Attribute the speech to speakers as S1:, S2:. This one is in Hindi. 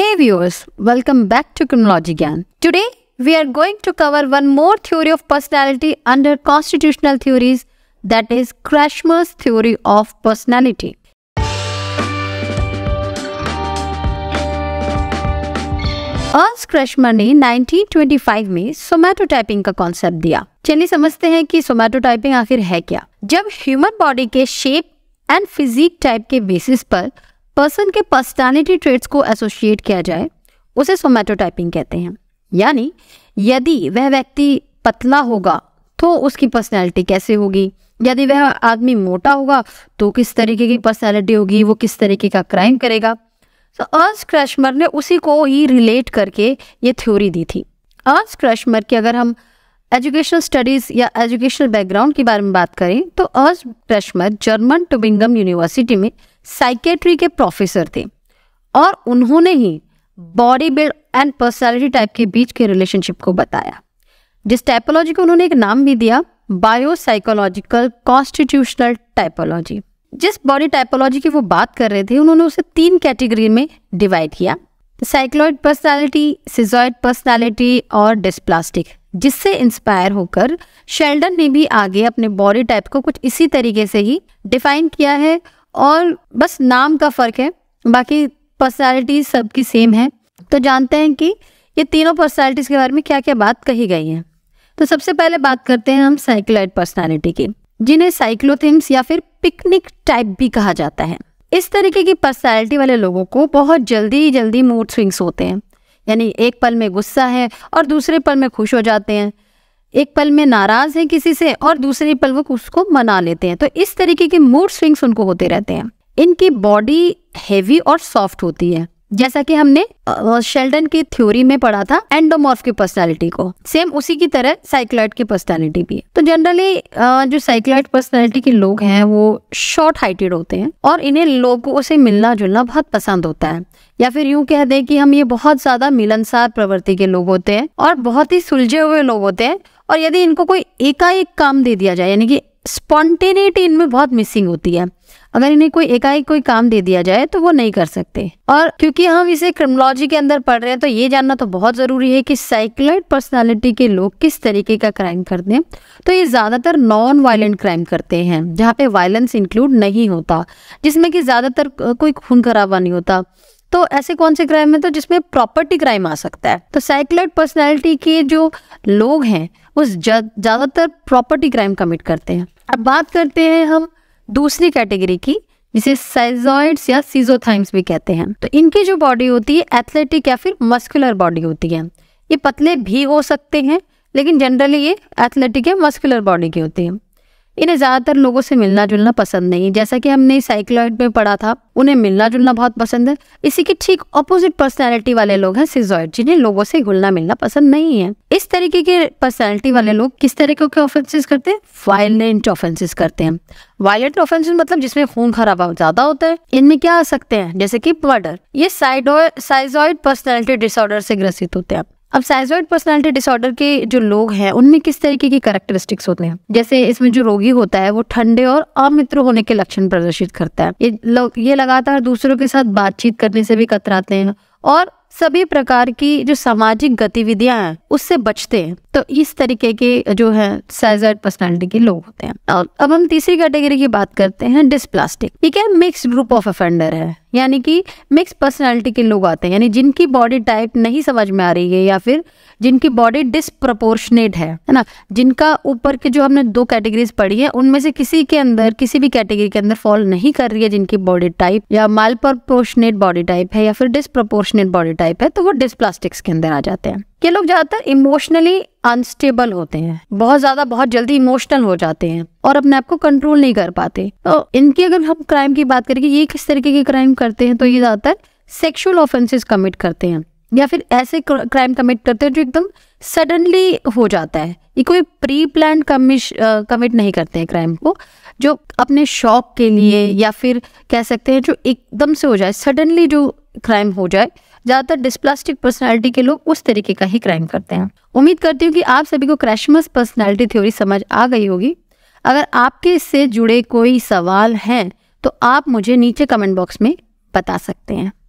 S1: Hey viewers, welcome back to Criminology Gyan. Today, we are going to cover one more theory of personality under constitutional theories that is Krashmer's theory of personality. Ernst Krashmer ने 1925 में somatotyping टाइपिंग का कॉन्सेप्ट दिया चलिए समझते हैं कि सोमैटो टाइपिंग आखिर है क्या जब ह्यूमन बॉडी के शेप एंड फिजिक टाइप के बेसिस पर पर्सन के पर्सनैलिटी ट्रेट्स को एसोशिएट किया जाए उसे सोमेटोटाइपिंग कहते हैं यानी यदि वह व्यक्ति पतला होगा तो उसकी पर्सनैलिटी कैसे होगी यदि वह आदमी मोटा होगा तो किस तरीके की पर्सनैलिटी होगी वो किस तरीके का क्राइम करेगा सो अर्स क्रैशमर ने उसी को ही रिलेट करके ये थ्योरी दी थी अर्स क्रैशमर की अगर हम एजुकेशनल स्टडीज़ या एजुकेशनल बैकग्राउंड के बारे में बात करें तो अर्ज प्रश्मत जर्मन टुबिंगम यूनिवर्सिटी में साइकेट्री के प्रोफेसर थे और उन्होंने ही body build and personality type के बीच के रिलेशनशिप को बताया जिस टाइपोलॉजी को उन्होंने एक नाम भी दिया बायोसाइकोलॉजिकल कॉन्स्टिट्यूशनल टाइपोलॉजी जिस बॉडी टाइपोलॉजी की वो बात कर रहे थे उन्होंने उसे तीन कैटेगरी में डिवाइड किया साइक्लॉइड पर्सनैलिटी सिजॉइड पर्सनैलिटी और डिस्प्लास्टिक जिससे इंस्पायर होकर शेल्डन ने भी आगे अपने बॉडी टाइप को कुछ इसी तरीके से ही डिफाइन किया है और बस नाम का फ़र्क है बाकी पर्सनैलिटी सबकी सेम है तो जानते हैं कि ये तीनों पर्सनैलिटीज़ के बारे में क्या क्या बात कही गई है तो सबसे पहले बात करते हैं हम साइक्लाइड पर्सनैलिटी की जिन्हें साइक्लोथिम्स या फिर पिकनिक टाइप भी कहा जाता है इस तरीके की पर्सनैलिटी वाले लोगों को बहुत जल्दी जल्दी मूड स्विंग्स होते हैं यानी एक पल में गुस्सा है और दूसरे पल में खुश हो जाते हैं एक पल में नाराज़ हैं किसी से और दूसरे पल वो उसको मना लेते हैं तो इस तरीके के मूड स्विंग्स उनको होते रहते हैं इनकी बॉडी हैवी और सॉफ्ट होती है जैसा कि हमने शेल्डन की थ्योरी में पढ़ा था एंडोमॉर्फ की पर्सनालिटी को सेम उसी की तरह साइक्लॉइड की पर्सनालिटी भी है तो जनरली जो साइक्लॉइड पर्सनालिटी के लोग हैं वो शॉर्ट हाइटेड होते हैं और इन्हें लोगों से मिलना जुलना बहुत पसंद होता है या फिर यूं कह दें कि हम ये बहुत ज्यादा मिलनसार प्रवृत्ति के लोग होते हैं और बहुत ही सुलझे हुए लोग होते हैं और यदि इनको कोई एकाएक काम दे दिया जाए यानी कि स्पॉन्टेनिटी इनमें बहुत मिसिंग होती है अगर इन्हें कोई एकाएक कोई काम दे दिया जाए तो वो नहीं कर सकते और क्योंकि हम इसे क्रिमोलॉजी के अंदर पढ़ रहे हैं तो ये जानना तो बहुत ज़रूरी है कि साइक्लॉइड पर्सनालिटी के लोग किस तरीके का क्राइम करते हैं तो ये ज़्यादातर नॉन वायलेंट क्राइम करते हैं जहाँ पे वायलेंस इंक्लूड नहीं होता जिसमें कि ज़्यादातर कोई खून खराबा नहीं होता तो ऐसे कौन से क्राइम है तो जिसमें प्रॉपर्टी क्राइम आ सकता है तो साइक्लॉइड पर्सनैलिटी के जो लोग हैं वो ज़्यादातर प्रॉपर्टी क्राइम कमिट करते हैं अब बात करते हैं हम दूसरी कैटेगरी की जिसे साइजॉइड्स या सीजोथाइम्स भी कहते हैं तो इनकी जो बॉडी होती है एथलेटिक या फिर मस्कुलर बॉडी होती है ये पतले भी हो सकते हैं लेकिन जनरली ये एथलेटिक या मस्कुलर बॉडी की होती है इन्हें ज़्यादातर लोगों से मिलना जुलना पसंद नहीं जैसा कि हमने साइक्लॉइड में पढ़ा था उन्हें मिलना जुलना बहुत पसंद है इसी के ठीक अपोजिट पर्सनैलिटी वाले लोग हैं सिजॉइड जिन्हें लोगों से घुलना मिलना पसंद नहीं है इस तरीके के पर्सनैलिटी वाले लोग किस तरीके के ऑफेंसेस करते हैं वायलेंट ऑफेंसेस करते हैं वायलेंट ऑफेंसेस मतलब जिसमें खून खराब ज्यादा होता है इनमें क्या आ सकते हैं जैसे कि मर्डर ये साइडो साइजॉइड पर्सनैलिटी डिसऑर्डर से ग्रसित होते हैं अब साइजॉइड पर्सनालिटी डिसऑर्डर के जो लोग हैं उनमें किस तरीके की करेक्टरिस्टिक्स होते हैं जैसे इसमें जो रोगी होता है वो ठंडे और अमित्र होने के लक्षण प्रदर्शित करता है ये लोग ये लगातार दूसरों के साथ बातचीत करने से भी कतराते हैं और सभी प्रकार की जो सामाजिक गतिविधियां हैं उससे बचते हैं तो इस तरीके के जो है साइजॉइड पर्सनैलिटी के लोग होते हैं और अब हम तीसरी कैटेगरी की बात करते हैं डिसप्लास्टिक ठीक है मिक्स ग्रुप ऑफ अफेंडर है यानी कि मिक्स पर्सनैलिटी के लोग आते हैं यानी जिनकी बॉडी टाइप नहीं समझ में आ रही है या फिर जिनकी बॉडी डिसप्रपोर्शनेट है है ना जिनका ऊपर के जो हमने दो कैटेगरीज पढ़ी है उनमें से किसी के अंदर किसी भी कैटेगरी के अंदर फॉल नहीं कर रही है जिनकी बॉडी टाइप या माल प्रपोर्शनेट बॉडी टाइप है या फिर डिसप्रपोर्शनेट बॉडी टाइप है तो वो डिसप्लास्टिक्स के अंदर आ जाते हैं ये लोग ज़्यादातर इमोशनली अनस्टेबल होते हैं बहुत ज़्यादा बहुत जल्दी इमोशनल हो जाते हैं और अपने आप को कंट्रोल नहीं कर पाते तो इनकी अगर हम क्राइम की बात करें कि ये किस तरीके के क्राइम करते हैं तो ये ज़्यादातर सेक्शुअल ऑफेंसेस कमिट करते हैं या फिर ऐसे क्राइम कमिट करते हैं जो एकदम सडनली हो जाता है ये कोई प्री प्लान कमिट नहीं करते हैं क्राइम को जो अपने शौक के लिए हम्म। या फिर कह सकते हैं जो एकदम से हो जाए सडनली जो क्राइम हो जाए ज़्यादातर डिस्प्लास्टिक पर्सनालिटी के लोग उस तरीके का ही क्राइम करते हैं उम्मीद करती हूँ कि आप सभी को क्रैशमस पर्सनालिटी थ्योरी समझ आ गई होगी अगर आपके इससे जुड़े कोई सवाल हैं तो आप मुझे नीचे कमेंट बॉक्स में बता सकते हैं